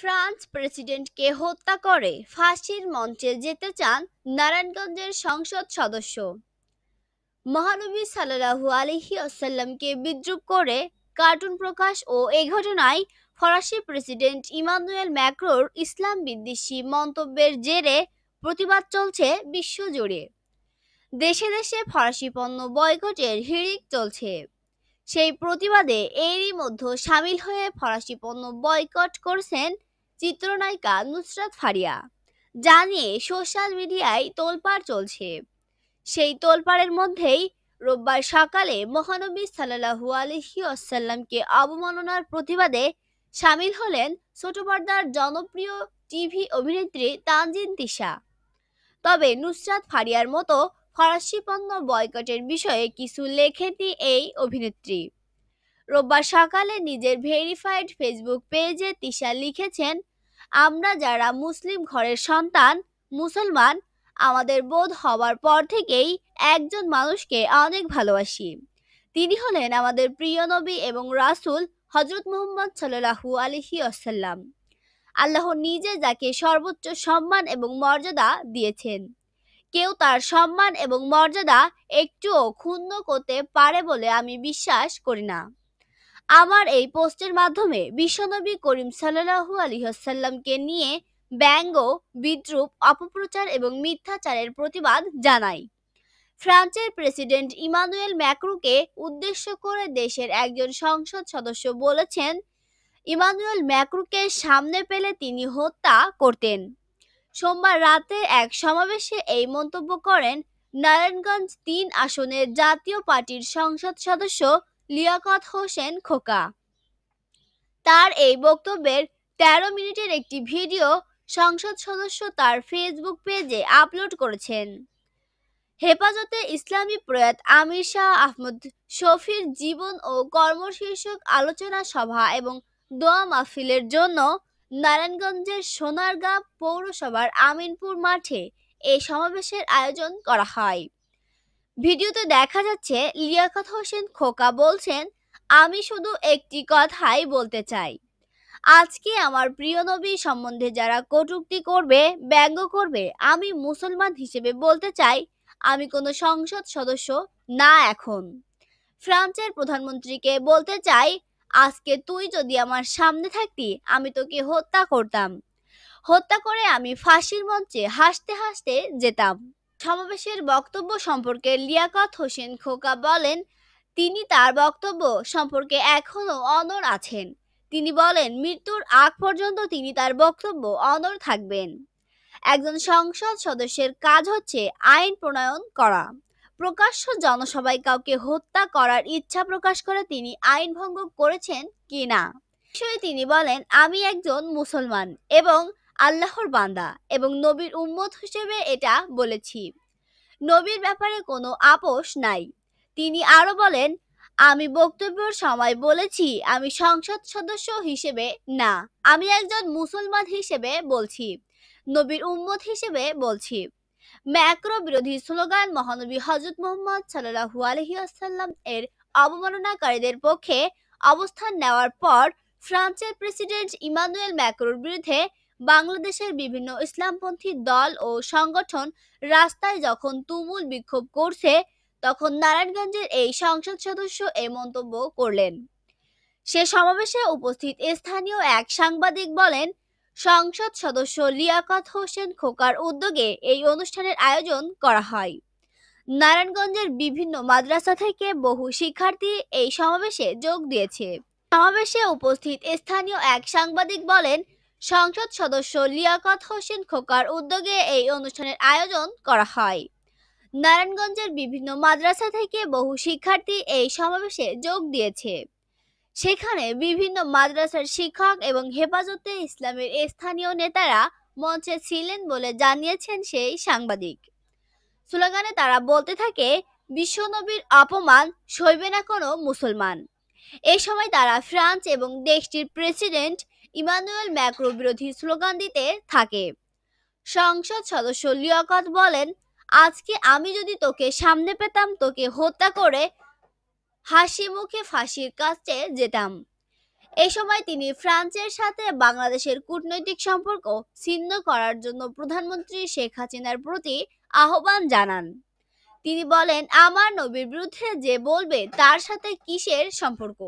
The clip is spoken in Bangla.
ফ্রান্স প্রেসিডেন্টকে হত্যা করে ফাঁসির মঞ্চে যেতে চান নারায়ণগঞ্জের সংসদ সদস্য মহানবী সাল্লাহু আলহি আসাল্লামকে বিদ্রুপ করে কার্টুন প্রকাশ ও এ ঘটনায় ফরাসি প্রেসিডেন্ট ইমানুয়েল ম্যাক্রোর ইসলাম বিদ্বেষী মন্তব্যের জেরে প্রতিবাদ চলছে বিশ্বজুড়ে দেশে দেশে ফরাসি পণ্য বয়কটের হিড়িক চলছে সেই প্রতিবাদে এরই মধ্যে সামিল হয়ে ফরাসি পণ্য বয়কট করছেন চিত্রনায়িকা নুসরাত ফারিয়া যা নিয়ে সোশ্যাল মিডিয়ায় তোলপাড় চলছে সেই তোলপাড়ের মধ্যেই রোববার সকালে মহানবী সাল্লু আলহি আসাল্লামকে অবমাননার প্রতিবাদে সামিল হলেন ছোট পর্দার জনপ্রিয় টিভি অভিনেত্রী তানজিন তিশা তবে নুসরাত ফারিয়ার মতো ফরাসি পণ্য বয়কটের বিষয়ে কিছু লেখেনি এই অভিনেত্রী রোববার সকালে নিজের ভেরিফাইড ফেসবুক পেজে তিশা লিখেছেন আমরা যারা মুসলিম ঘরের সন্তান মুসলমান আমাদের বোধ হওয়ার পর থেকেই একজন মানুষকে অনেক ভালোবাসি তিনি হলেন আমাদের প্রিয় নবী এবং রাসুল হজরত মোহাম্মদ সাল্লাহু আলহি আসাল্লাম আল্লাহ নিজে যাকে সর্বোচ্চ সম্মান এবং মর্যাদা দিয়েছেন কেউ তার সম্মান এবং মর্যাদা একটুও ক্ষুণ্ণ করতে পারে বলে আমি বিশ্বাস করি না আমার এই পোস্টের মাধ্যমে বিশ্বনবী করিম সাল্লাহু আলিহাসাল্লামকে নিয়ে ব্যঙ্গ বিদ্রুপ অপপ্রচার এবং মিথ্যাচারের প্রতিবাদ জানাই ফ্রান্সের প্রেসিডেন্ট ইমানুয়েল ম্যাক্রুকে উদ্দেশ্য করে দেশের একজন সংসদ সদস্য বলেছেন ইমানুয়েল ম্যাক্রুকে সামনে পেলে তিনি হত্যা করতেন সোমবার রাতে এক সমাবেশে এই মন্তব্য করেন নারায়ণগঞ্জ তিন আসনের জাতীয় পার্টির সংসদ সদস্য লিয়াকত হোসেন খোকা তার এই বক্তব্যের ১৩ মিনিটের একটি ভিডিও সংসদ সদস্য তার ফেসবুক পেজে আপলোড করেছেন হেফাজতে ইসলামী প্রয়াত আমির শাহ আহমদ শফির জীবন ও কর্মশীর্ষক আলোচনা সভা এবং দোয়া মাহফিলের জন্য নারায়ণগঞ্জের সোনারগাঁ পৌরসভার আমিনপুর মাঠে এই সমাবেশের আয়োজন করা হয় ভিডিওতে দেখা যাচ্ছে লিয়াকত হোসেন খোকা বলছেন আমি শুধু একটি কথাই বলতে চাই আজকে আমার প্রিয় নবী সম্বন্ধে যারা কটুক্তি করবে ব্যঙ্গ করবে আমি মুসলমান হিসেবে বলতে চাই আমি কোনো সংসদ সদস্য না এখন ফ্রান্সের প্রধানমন্ত্রীকে বলতে চাই আজকে তুই যদি আমার সামনে থাকতি আমি তোকে হত্যা করতাম হত্যা করে আমি ফাঁসির মঞ্চে হাসতে হাসতে যেতাম সমাবেশের বক্তব্য সম্পর্কে লিয়াকত হোসেন খোকা বলেন তিনি তার বক্তব্য সম্পর্কে এখনও অনর আছেন তিনি বলেন মৃত্যুর আগ পর্যন্ত তিনি তার বক্তব্য অনর থাকবেন একজন সংসদ সদস্যের কাজ হচ্ছে আইন প্রণয়ন করা প্রকাশ্য জনসভায় কাউকে হত্যা করার ইচ্ছা প্রকাশ করে তিনি আইন ভঙ্গ করেছেন কি না বিষয়ে তিনি বলেন আমি একজন মুসলমান এবং আল্লাহর বান্দা এবং নবীর উম্মত হিসেবে এটা বলেছি নবীর ব্যাপারে কোনো আপোষ নাই তিনি আরও বলেন আমি বক্তব্যের সময় বলেছি আমি সংসদ সদস্য হিসেবে না আমি একজন মুসলমান হিসেবে বলছি নবীর উম্মত হিসেবে বলছি ম্যাক্রো বিরোধী স্লোগান মহানবী হজরত মোহাম্মদ সাল্লু আলহি আসাল্লাম এর অবমাননাকারীদের পক্ষে অবস্থান নেওয়ার পর ফ্রান্সের প্রেসিডেন্ট ইমানুয়েল ম্যাক্রোর বিরুদ্ধে বাংলাদেশের বিভিন্ন ইসলামপন্থী দল ও সংগঠন রাস্তায় যখন তুমুল বিক্ষোভ করছে তখন নারায়ণগঞ্জের এই সংসদ সদস্য এ মন্তব্য করলেন সে সমাবেশে উপস্থিত স্থানীয় এক সাংবাদিক বলেন সংসদ সদস্য লিয়াকত হোসেন খোকার উদ্যোগে এই অনুষ্ঠানের আয়োজন করা হয় নারায়ণগঞ্জের বিভিন্ন মাদ্রাসা থেকে বহু শিক্ষার্থী এই সমাবেশে যোগ দিয়েছে সমাবেশে উপস্থিত স্থানীয় এক সাংবাদিক বলেন সংসদ সদস্য লিয়াকত হোসেন খোকার উদ্যোগে এই অনুষ্ঠানের আয়োজন করা হয় নারায়ণগঞ্জের বিভিন্ন মাদ্রাসা থেকে বহু শিক্ষার্থী এই সমাবেশে যোগ দিয়েছে সেখানে বিভিন্ন মাদ্রাসার শিক্ষক এবং হেফাজতে ইসলামের স্থানীয় নেতারা মঞ্চে ছিলেন বলে জানিয়েছেন সেই সাংবাদিক স্লোগানে তারা বলতে থাকে বিশ্বনবীর অপমান সইবে না কোনো মুসলমান এ সময় তারা ফ্রান্স এবং দেশটির প্রেসিডেন্ট ইমানুয়েল ম্যাক্রো বিরোধী স্লোগান দিতে থাকে সংসদ সদস্য লিয়াকত বলেন আজকে আমি যদি তোকে সামনে পেতাম তোকে হত্যা করে হাসি মুখে ফাঁসির কাছে যেতাম এ সময় তিনি ফ্রান্সের সাথে বাংলাদেশের কূটনৈতিক সম্পর্ক ছিন্ন করার জন্য প্রধানমন্ত্রী শেখ হাসিনার প্রতি আহ্বান জানান তিনি বলেন, আমার নবীর বিরুদ্ধে যে বলবে তার সাথে কিসের সম্পর্ক